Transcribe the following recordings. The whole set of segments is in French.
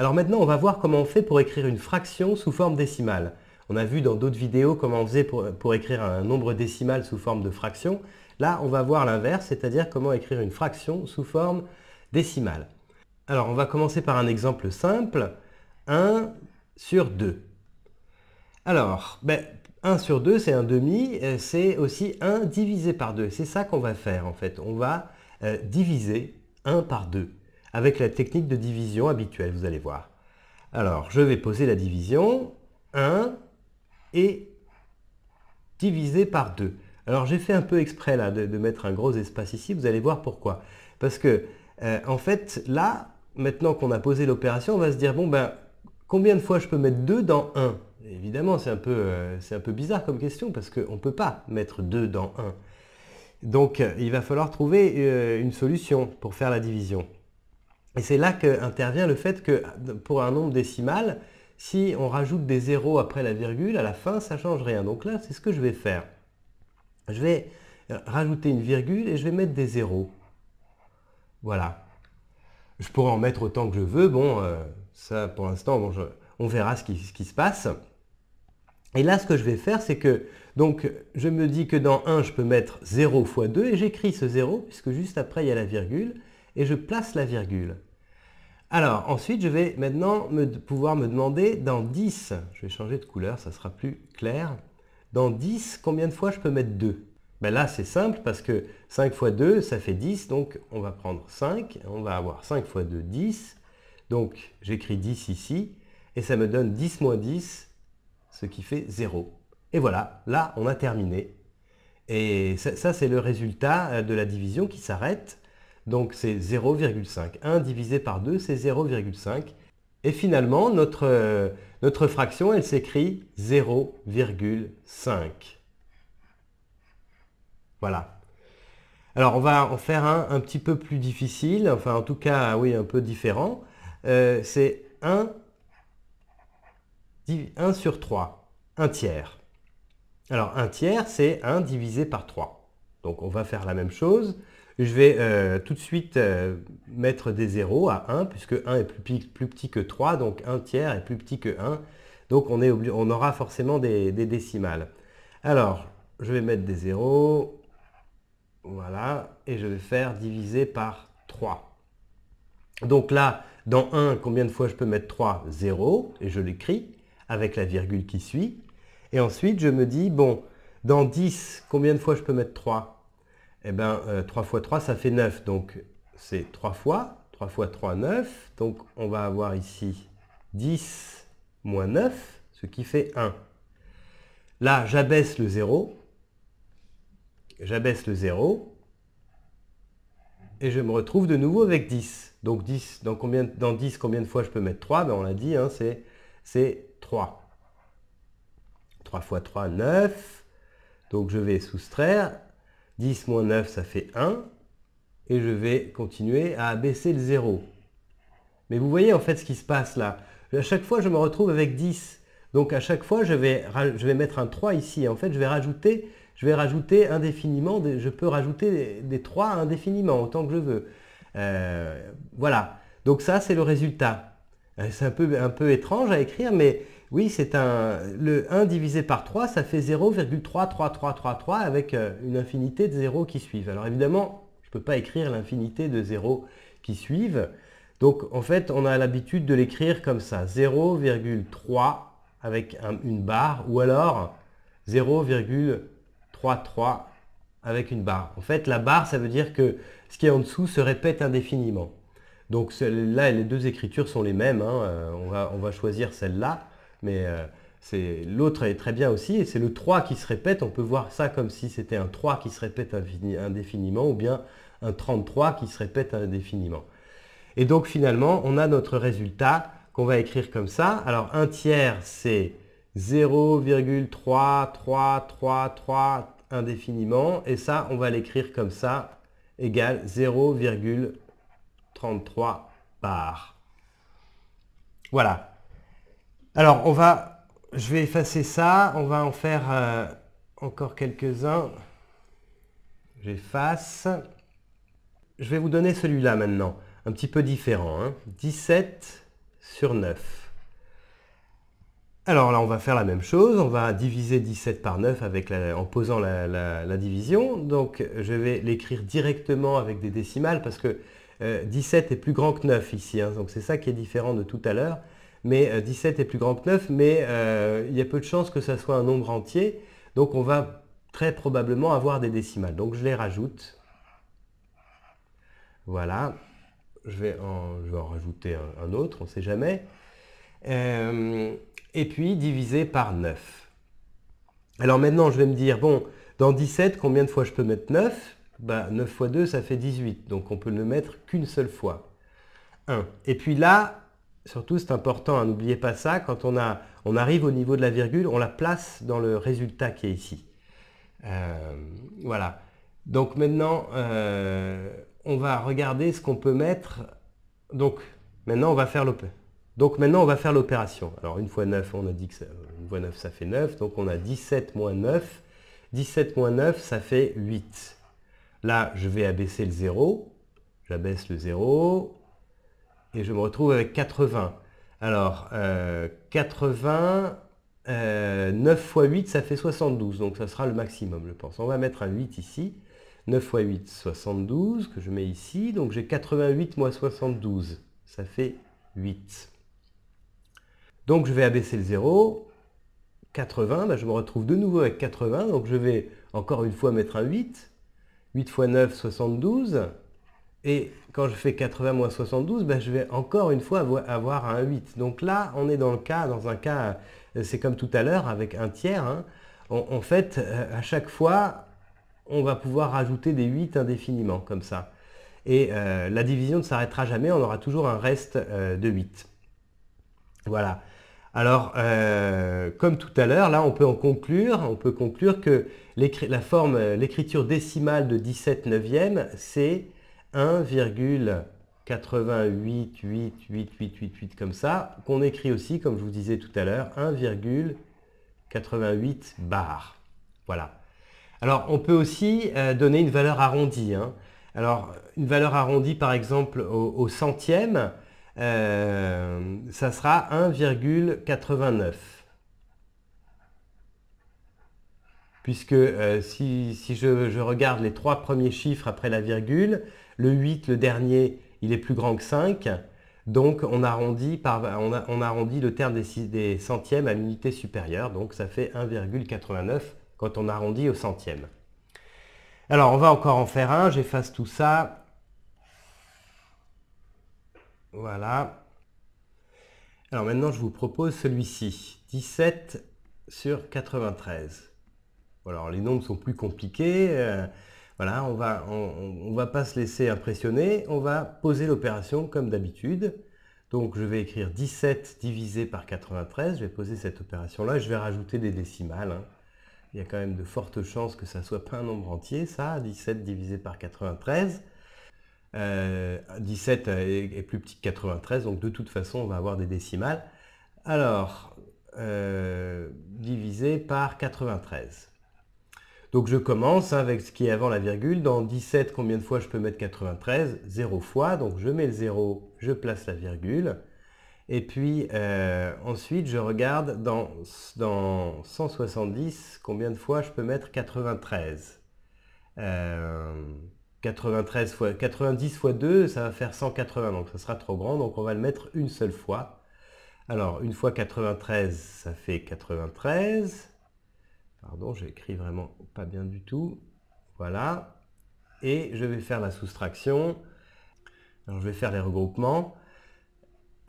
Alors maintenant, on va voir comment on fait pour écrire une fraction sous forme décimale. On a vu dans d'autres vidéos comment on faisait pour, écrire un nombre décimal sous forme de fraction. Là, on va voir l'inverse, c'est-à-dire comment écrire une fraction sous forme décimale. Alors, on va commencer par un exemple simple. 1 sur 2. Alors, 1 ben, sur 2, c'est un demi, euh, c'est aussi 1 divisé par 2. C'est ça qu'on va faire en fait. On va euh, diviser 1 par 2 avec la technique de division habituelle, vous allez voir. Alors, je vais poser la division 1 et diviser par 2. Alors, j'ai fait un peu exprès là de, mettre un gros espace ici, vous allez voir pourquoi. Parce que, euh, en fait, là, maintenant qu'on a posé l'opération, on va se dire, bon, ben, combien de fois je peux mettre 2 dans 1 Évidemment, euh, c'est un, peu, bizarre comme question parce qu'on ne peut pas mettre 2 dans 1. Donc, euh, il va falloir trouver une solution pour faire la division. Et c'est là qu'intervient le fait que pour un nombre décimal, si on rajoute des zéros après la virgule, à la fin, ça ne change rien. Donc là, c'est ce que je vais faire. Je vais rajouter une virgule et je vais mettre des zéros. Voilà. Je pourrais en mettre autant que je veux. Bon, euh, ça pour l'instant, on verra ce qui, se passe. Et là, ce que je vais faire, c'est que donc, je me dis que dans 1, je peux mettre 0 fois 2 et j'écris ce 0 puisque juste après, il y a la virgule et je place la virgule. Alors ensuite, je vais maintenant pouvoir me demander dans 10, je vais changer de couleur, ça sera plus clair, dans 10, combien de fois je peux mettre 2 ben Là, c'est simple parce que 5 fois 2, ça fait 10, donc on va prendre 5, on va avoir 5 fois 2, 10. Donc j'écris 10 ici, et ça me donne 10 moins 10, ce qui fait 0. Et voilà, là, on a terminé. Et ça c'est le résultat euh, de la division qui s'arrête. Donc c'est 0,5. 1 divisé par 2, c'est 0,5. Et finalement, euh, notre, fraction, elle s'écrit 0,5. Voilà. Alors on va en faire un un petit peu plus difficile, enfin en tout cas, oui, un peu différent. Euh, c'est 1, 1 sur 3, 1 tiers. Alors 1 tiers, c'est 1 divisé par 3. Donc on va faire la même chose. Je vais euh, tout de suite euh, mettre des zéros à 1, puisque 1 est plus, petit que 3, donc 1 tiers est plus petit que 1. Donc on, aura forcément des, des, décimales. Alors, je vais mettre des zéros, voilà, et je vais faire diviser par 3. Donc là, dans 1, combien de fois je peux mettre 3 0, et je l'écris avec la virgule qui suit. Et ensuite, je me dis, bon, dans 10, combien de fois je peux mettre 3 eh ben, 3 euh, fois 3, ça fait 9. Donc, c'est 3 fois. 3 fois 3, 9. Donc, on va avoir ici 10 moins 9, ce qui fait 1. Là, j'abaisse le 0. J'abaisse le 0. Et je me retrouve de nouveau avec 10. Donc, 10, dans, combien, dans 10, combien de fois je peux mettre 3 ben, On l'a dit, hein, c'est 3. 3 fois 3, 9. Donc, je vais soustraire. 10 moins 9, ça fait 1. Et je vais continuer à abaisser le 0. Mais vous voyez en fait ce qui se passe là. À chaque fois, je me retrouve avec 10. Donc à chaque fois, je vais, mettre un 3 ici. En fait, je vais rajouter, je vais rajouter indéfiniment, je peux rajouter des, 3 indéfiniment, autant que je veux. Euh, voilà. Donc ça, c'est le résultat. Euh, c'est un peu, un peu étrange à écrire, mais oui, c'est un... Le 1 divisé par 3, ça fait 0,33333 avec euh, une infinité de zéros qui suivent. Alors évidemment, je ne peux pas écrire l'infinité de zéros qui suivent. Donc en fait, on a l'habitude de l'écrire comme ça, 0,3 avec une barre, ou alors 0,33 avec une barre. En fait, la barre, ça veut dire que ce qui est en dessous se répète indéfiniment. Donc là, les deux écritures sont les mêmes. Hein, euh, on, va, on, va, choisir celle-là. Mais euh, l'autre est très bien aussi, et c'est le 3 qui se répète. On peut voir ça comme si c'était un 3 qui se répète indéfiniment, ou bien un 33 qui se répète indéfiniment. Et donc finalement, on a notre résultat qu'on va écrire comme ça. Alors un tiers, c'est 0,3333 indéfiniment, et ça, on va l'écrire comme ça, égale 0,33 par... Voilà, alors, on va, je vais effacer ça. On va en faire euh, encore quelques-uns. J'efface. Je vais vous donner celui-là maintenant, un petit peu différent. 17 hein. sur 9. Alors là, on va faire la même chose. On va diviser 17 par 9 avec en posant la, division. Donc, je vais l'écrire directement avec des décimales parce que 17 euh, est plus grand que 9 ici. Hein. donc, c'est ça qui est différent de tout à l'heure mais 17 euh, est plus grand que 9, mais euh, il y a peu de chances que ça soit un nombre entier, donc on va très probablement avoir des décimales. Donc je les rajoute. Voilà, je vais en, rajouter un, autre, on ne sait jamais. Euh, et puis divisé par 9. Alors maintenant, je vais me dire, bon, dans 17, combien de fois je peux mettre 9 9 bah, fois 2, ça fait 18, donc on peut le mettre qu'une seule fois. 1. Et puis là, surtout, c'est important, hein, n'oubliez n'oublier pas ça, quand on, a, on, arrive au niveau de la virgule, on la place dans le résultat qui est ici. Euh, voilà. Donc maintenant, euh, on va regarder ce qu'on peut mettre. Donc maintenant, on va faire Donc maintenant, on va faire l'opération. Alors une fois 9, on a dit que ça, une 9, ça fait 9. Donc on a 17 moins 9. 17 moins 9, ça fait 8. Là, je vais abaisser le 0. J'abaisse le 0 et je me retrouve avec 80. Alors, 80, 9 x 8, ça fait 72, donc ça sera le maximum, je pense. On va mettre un 8 ici. 9 x 8, 72, que je mets ici. Donc j'ai 88 moins 72, ça fait 8. Donc je vais abaisser le 0. 80, bah, je me retrouve de nouveau avec 80, donc je vais encore une fois mettre un 8. 8 x 9, 72. Et quand je fais 80 moins 72, ben, je vais encore une fois avoir un 8. Donc là, on est dans le cas, dans un cas, euh, c'est comme tout à l'heure avec un tiers. Hein. en fait, euh, à chaque fois, on va pouvoir rajouter des 8 indéfiniment, comme ça. Et euh, la division ne s'arrêtera jamais, on aura toujours un reste de 8. Voilà. Alors, comme tout à l'heure, là, on peut en conclure, on peut conclure que l'écriture décimale de 17 neuvième, c'est 1,888888 comme ça, qu'on écrit aussi, comme je vous disais tout à l'heure, 1,88 bar. Voilà. Alors, on peut aussi euh, donner une valeur arrondie. Hein. Alors, une valeur arrondie, par exemple, au, centième, euh, ça sera 1,89. Puisque euh, si, je, regarde les trois premiers chiffres après la virgule, le 8, le dernier, il est plus grand que 5. Donc on arrondit, par, on, arrondit le terme des, des centièmes à l'unité supérieure. Donc ça fait 1,89 quand on arrondit au centième. Alors on va encore en faire un. J'efface tout ça. Voilà. Alors maintenant, je vous propose celui-ci, 17 sur 93. Alors les nombres sont plus compliqués. Euh, voilà, on va, va pas se laisser impressionner, on va poser l'opération comme d'habitude. Donc je vais écrire 17 divisé par 93, je vais poser cette opération-là, je vais rajouter des décimales. Hein. Il y a quand même de fortes chances que ça ne soit pas un nombre entier, ça, 17 divisé par 93. 17 euh, est, plus petit que 93, donc de toute façon, on va avoir des décimales. Alors, euh, divisé par 93. Donc je commence avec ce qui est avant la virgule. Dans 17, combien de fois je peux mettre 93 0 fois. Donc je mets le 0, je place la virgule. Et puis euh, ensuite, je regarde dans, 170, combien de fois je peux mettre 93. 93 90 fois 2, ça va faire 180, donc ça sera trop grand, donc on va le mettre une seule fois. Alors, une fois 93, ça fait 93. Pardon, j'ai écrit vraiment pas bien du tout. Voilà. Et je vais faire la soustraction. je vais faire les regroupements.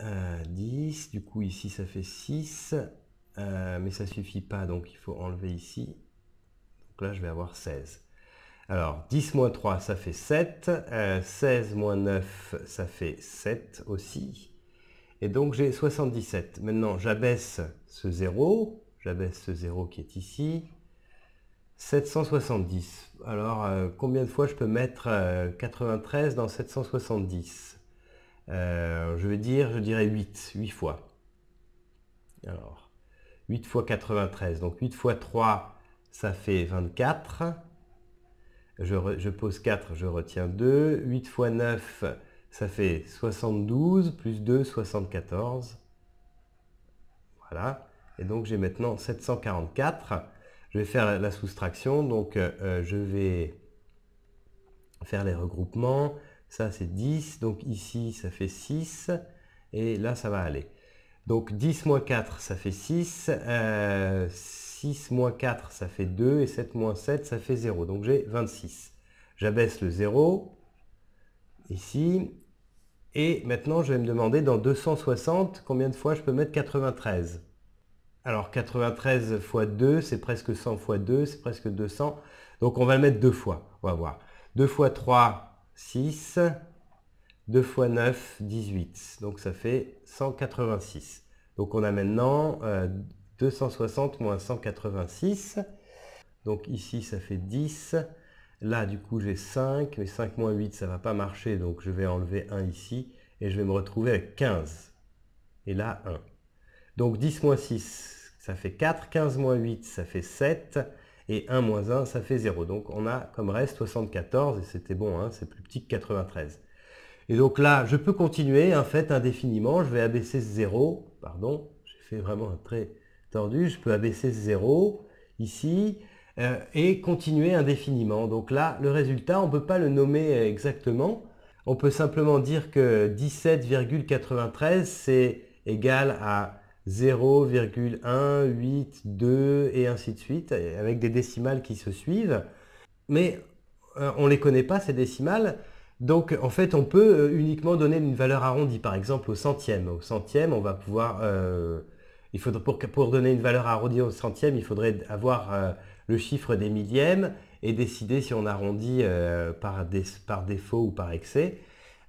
10, euh, du coup ici ça fait 6, euh, mais ça suffit pas, donc il faut enlever ici. Donc là je vais avoir 16. Alors 10 moins 3 ça fait 7, 16 euh, moins 9 ça fait 7 aussi. Et donc j'ai 77. Maintenant j'abaisse ce 0, J'abaisse ce 0 qui est ici. 770. Alors, euh, combien de fois je peux mettre 93 euh, dans 770 euh, Je vais dire, je dirais 8, 8 fois. Alors, 8 fois 93. Donc 8 fois 3, ça fait 24. Je, je pose 4, je retiens 2. 8 fois 9, ça fait 72, plus 2, 74. Voilà et donc j'ai maintenant 744. Je vais faire la soustraction, donc euh, euh, je vais faire les regroupements. Ça c'est 10, donc ici ça fait 6, et là ça va aller. Donc 10 moins 4 ça fait 6, 6 euh, moins 4 ça fait 2, et 7 moins 7 ça fait 0, donc j'ai 26. J'abaisse le 0, ici, et maintenant je vais me demander dans 260 combien de fois je peux mettre 93. Alors 93 fois 2, c'est presque 100 fois 2, c'est presque 200. Donc on va le mettre deux fois, on va voir. 2 fois 3, 6. 2 fois 9, 18. Donc ça fait 186. Donc on a maintenant 260 euh, moins 186. Donc ici ça fait 10. Là du coup j'ai 5, mais 5 moins 8 ça ne va pas marcher, donc je vais enlever 1 ici et je vais me retrouver avec 15. Et là 1. Donc 10 moins 6, ça fait 4, 15 moins 8, ça fait 7, et 1 moins 1, ça fait 0. Donc on a comme reste 74, et c'était bon, hein, c'est plus petit que 93. Et donc là, je peux continuer, en fait, indéfiniment, je vais abaisser ce 0, pardon, j'ai fait vraiment un trait tordu, je peux abaisser ce 0, ici, euh, et continuer indéfiniment. Donc là, le résultat, on ne peut pas le nommer exactement, on peut simplement dire que 17,93, c'est égal à 0,182 et ainsi de suite, avec des décimales qui se suivent. Mais euh, on ne les connaît pas, ces décimales. Donc en fait, on peut euh, uniquement donner une valeur arrondie, par exemple au centième. Au centième, on va pouvoir... Euh, il faudrait, pour, donner une valeur arrondie au centième, il faudrait avoir le chiffre des millièmes et décider si on arrondit par, défaut ou par excès,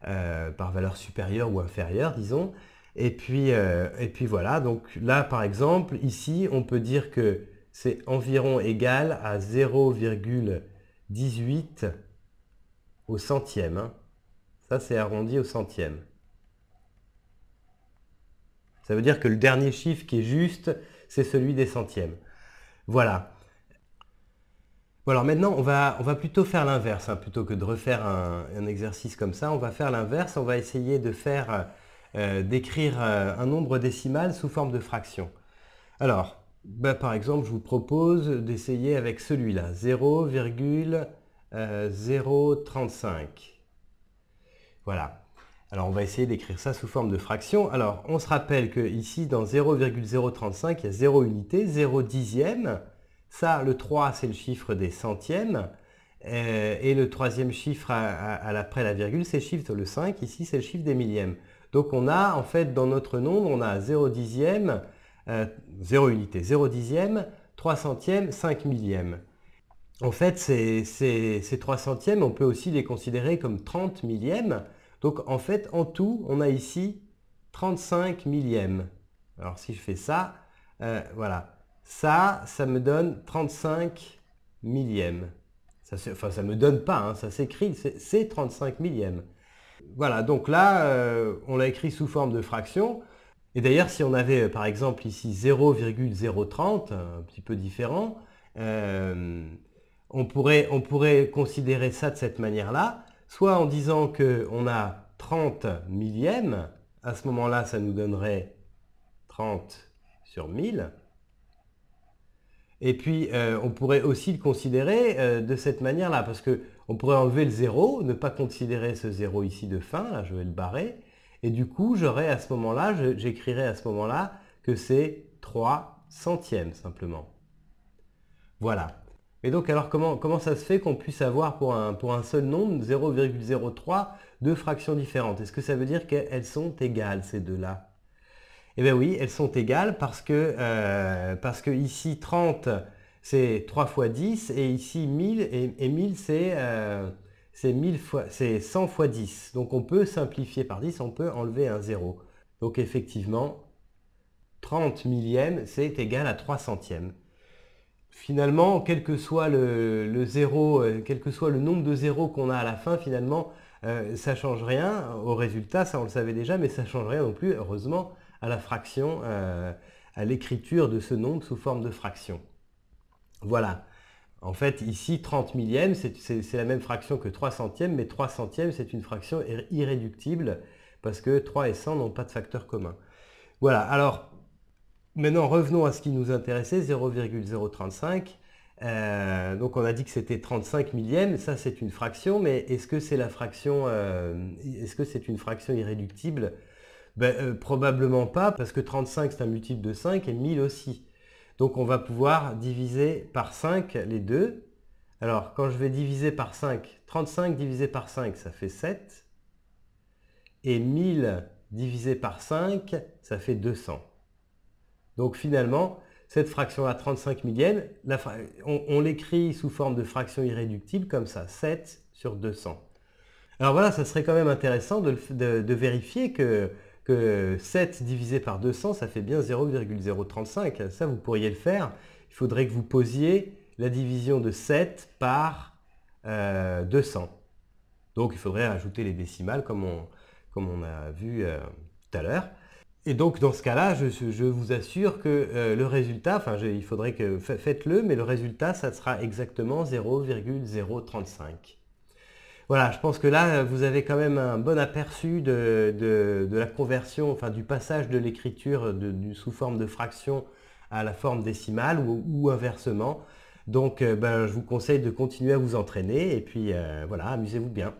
par valeur supérieure ou inférieure, disons. Euh, et puis, voilà, donc là par exemple, ici, on peut dire que c'est environ égal à 0,18 au centième. Hein. Ça, c'est arrondi au centième. Ça veut dire que le dernier chiffre qui est juste, c'est celui des centièmes. Voilà. alors maintenant, on va, on va plutôt faire l'inverse, hein. plutôt que de refaire un, exercice comme ça. On va faire l'inverse, on va essayer de faire euh, d'écrire euh, un nombre décimal sous forme de fraction. Alors, bah, par exemple, je vous propose d'essayer avec celui-là, 0,035. Euh, voilà. Alors, on va essayer d'écrire ça sous forme de fraction. Alors, on se rappelle qu'ici, dans 0,035, il y a 0 unité, 0 dixième. Ça, le 3, c'est le chiffre des centièmes. Et le troisième chiffre à, l'après la virgule, c'est le chiffre, le 5, ici, c'est le chiffre des millièmes. Donc on a en fait dans notre nombre, on a 0 dixième, 0 euh, unité, 0 dixième, 3 centièmes, 5 millièmes. En fait, ces, 3 centièmes, on peut aussi les considérer comme 30 millièmes. Donc en fait, en tout, on a ici 35 millièmes. Alors si je fais ça, euh, voilà, ça, ça me donne 35 millièmes. Ça, enfin, ça ne me donne pas, hein, ça s'écrit, c'est 35 millièmes. Voilà, donc là, euh, on l'a écrit sous forme de fraction. Et d'ailleurs, si on avait par exemple ici 0,030, un petit peu différent, euh, on, pourrait, considérer ça de cette manière-là, soit en disant qu'on a 30 millièmes, à ce moment-là, ça nous donnerait 30 sur 1000. Et puis, euh, on pourrait aussi le considérer de cette manière-là, parce que on pourrait enlever le 0, ne pas considérer ce 0 ici de fin, là je vais le barrer, et du coup j'aurai à ce moment-là, j'écrirai à ce moment-là que c'est 3 centièmes simplement. Voilà. Et donc alors comment, ça se fait qu'on puisse avoir pour un, pour un seul nombre 0,03 deux fractions différentes Est-ce que ça veut dire qu'elles sont égales ces deux-là Eh bien oui, elles sont égales parce que, euh, parce que ici 30 c'est 3 fois 10, et ici 1000, et, 1000 c'est 100 euh, fois 10. Donc on peut simplifier par 10, on peut enlever un 0. Donc effectivement, 30 millièmes, c'est égal à 3 centièmes. Finalement, quel que soit le, le euh, quel que soit le nombre de zéros qu'on a à la fin, finalement, euh, ça ne change rien au résultat, ça on le savait déjà, mais ça ne change rien non plus, heureusement, à la fraction, à l'écriture de ce nombre sous forme de fraction. Voilà. En fait, ici, 30 millièmes, c'est la même fraction que 3 centièmes, mais 3 centièmes, c'est une fraction irréductible, parce que 3 et 100 n'ont pas de facteur commun. Voilà, alors, maintenant, revenons à ce qui nous intéressait, 0,035. Euh, donc, on a dit que c'était 35 millièmes, ça, c'est une fraction, mais est-ce que c'est la fraction, euh, est-ce que c'est une fraction irréductible ben, euh, Probablement pas, parce que 35, c'est un multiple de 5, et 1000 aussi. Donc on va pouvoir diviser par 5 les deux. Alors quand je vais diviser par 5, 35 divisé par 5, ça fait 7. Et 1000 divisé par 5, ça fait 200. Donc finalement, cette fraction à 35 millièmes, on, l'écrit sous forme de fraction irréductible comme ça, 7 sur 200. Alors voilà, ça serait quand même intéressant de vérifier que 7 divisé par 200, ça fait bien 0,035. Ça, vous pourriez le faire. Il faudrait que vous posiez la division de 7 par 200. Euh, donc, il faudrait ajouter les décimales comme on, comme on a vu euh, tout à l'heure. Et donc, dans ce cas-là, je, vous assure que euh, le résultat, enfin, il faudrait que... Faites-le, mais le résultat, ça sera exactement 0,035 voilà, je pense que là, vous avez quand même un bon aperçu de, la conversion, enfin du passage de l'écriture sous forme de fraction à la forme décimale ou, inversement. Donc, euh, ben, je vous conseille de continuer à vous entraîner et puis euh, voilà, amusez-vous bien.